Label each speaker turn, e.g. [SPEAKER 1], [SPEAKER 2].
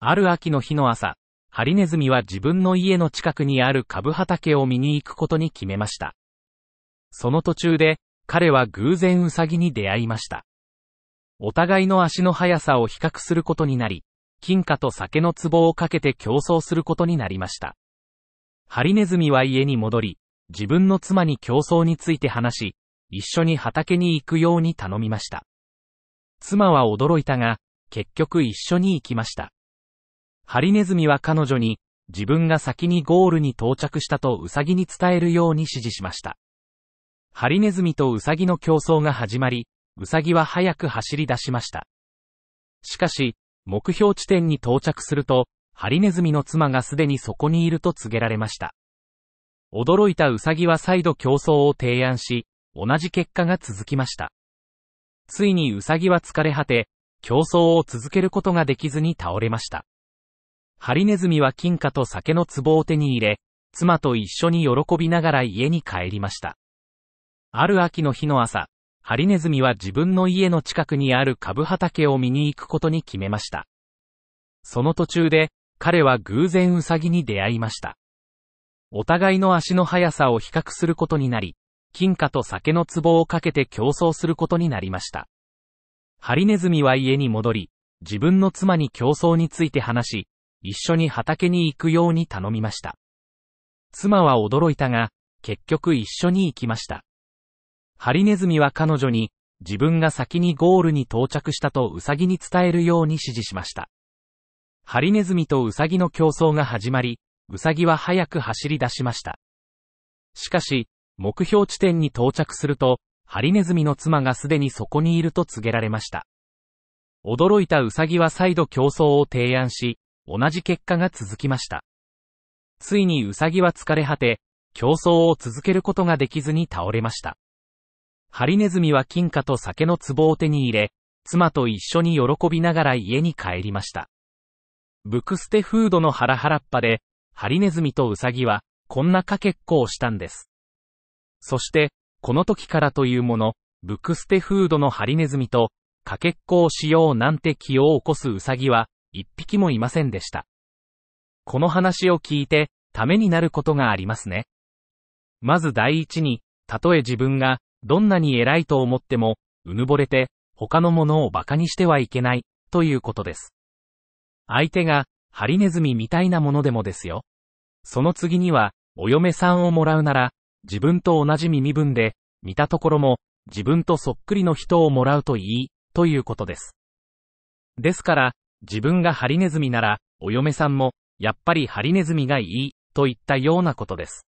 [SPEAKER 1] ある秋の日の朝、ハリネズミは自分の家の近くにある株畑を見に行くことに決めました。その途中で、彼は偶然ウサギに出会いました。お互いの足の速さを比較することになり、金貨と酒の壺をかけて競争することになりました。ハリネズミは家に戻り、自分の妻に競争について話し、一緒に畑に行くように頼みました。妻は驚いたが、結局一緒に行きました。ハリネズミは彼女に、自分が先にゴールに到着したとウサギに伝えるように指示しました。ハリネズミとウサギの競争が始まり、ウサギは早く走り出しました。しかし、目標地点に到着すると、ハリネズミの妻がすでにそこにいると告げられました。驚いたウサギは再度競争を提案し、同じ結果が続きました。ついにウサギは疲れ果て、競争を続けることができずに倒れました。ハリネズミは金貨と酒の壺を手に入れ、妻と一緒に喜びながら家に帰りました。ある秋の日の朝、ハリネズミは自分の家の近くにある株畑を見に行くことに決めました。その途中で、彼は偶然ウサギに出会いました。お互いの足の速さを比較することになり、金貨と酒の壺をかけて競争することになりました。ハリネズミは家に戻り、自分の妻に競争について話し、一緒に畑に行くように頼みました。妻は驚いたが、結局一緒に行きました。ハリネズミは彼女に、自分が先にゴールに到着したとウサギに伝えるように指示しました。ハリネズミとウサギの競争が始まり、ウサギは早く走り出しました。しかし、目標地点に到着すると、ハリネズミの妻がすでにそこにいると告げられました。驚いたウサギは再度競争を提案し、同じ結果が続きました。ついにウサギは疲れ果て、競争を続けることができずに倒れました。ハリネズミは金貨と酒の壺を手に入れ、妻と一緒に喜びながら家に帰りました。ブクステフードのハラハラっぱで、ハリネズミとウサギは、こんなかけっこをしたんです。そして、この時からというもの、ブクステフードのハリネズミと、かけっこをしようなんて気を起こすウサギは、一匹もいませんでした。この話を聞いて、ためになることがありますね。まず第一に、たとえ自分が、どんなに偉いと思っても、うぬぼれて、他のものを馬鹿にしてはいけない、ということです。相手が、ハリネズミみたいなものでもですよ。その次には、お嫁さんをもらうなら、自分と同じ耳分で、見たところも、自分とそっくりの人をもらうといい、ということです。ですから、自分がハリネズミなら、お嫁さんも、やっぱりハリネズミがいい、といったようなことです。